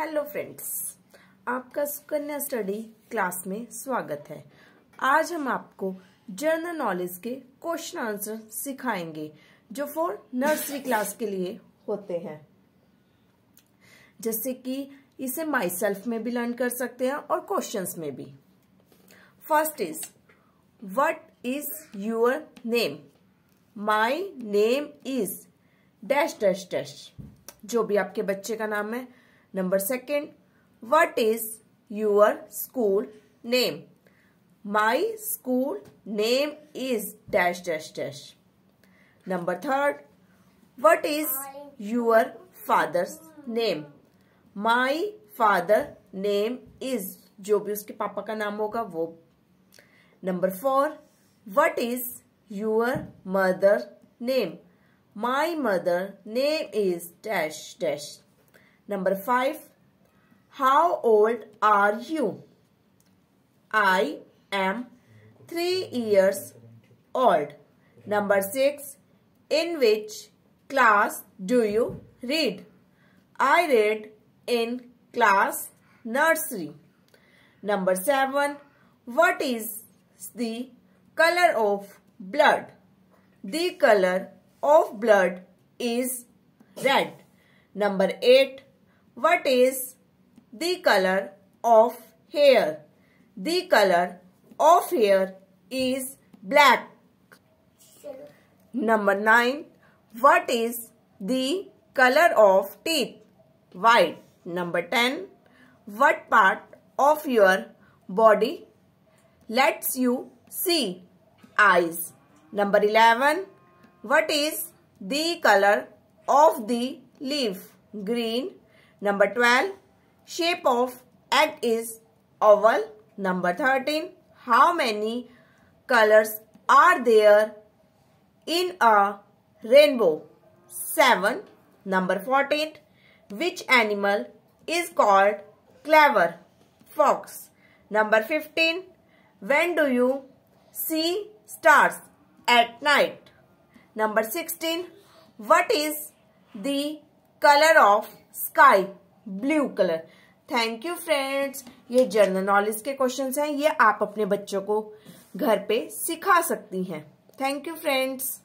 Hello friends आपका Sukanya study class में स्वागत है आज हम आपको जनरल नॉलेज के क्वेश्चन आंसर सिखाएंगे जो फॉर नर्सरी क्लास के लिए होते हैं जैसे कि इसे माई सेल्फ में भी लर्न कर सकते हैं और क्वेश्चंस में भी first is what is your name my name is dash dash dash जो भी आपके बच्चे का नाम है Number second, what is your school name? My school name is dash dash dash. Number third, what is your father's name? My father name is जो भी उसके पापा का नाम होगा वो number four what is your mother name my mother name is dash dash Number 5. How old are you? I am 3 years old. Number 6. In which class do you read? I read in class nursery. Number 7. What is the color of blood? The color of blood is red. Number 8. What is the color of hair? The color of hair is black. Number 9. What is the color of teeth? White. Number 10. What part of your body lets you see? Eyes. Number 11. What is the color of the leaf? Green. Number 12, shape of egg is oval. Number 13, how many colors are there in a rainbow? 7. Number 14, which animal is called clever? Fox. Number 15, when do you see stars? At night. Number 16, what is the color of sky blue colour thank you friends ये general knowledge के questions हैं ये आप अपने बच्चों को घर पे सिखा सकती हैं थैंक यू फ्रेंड्स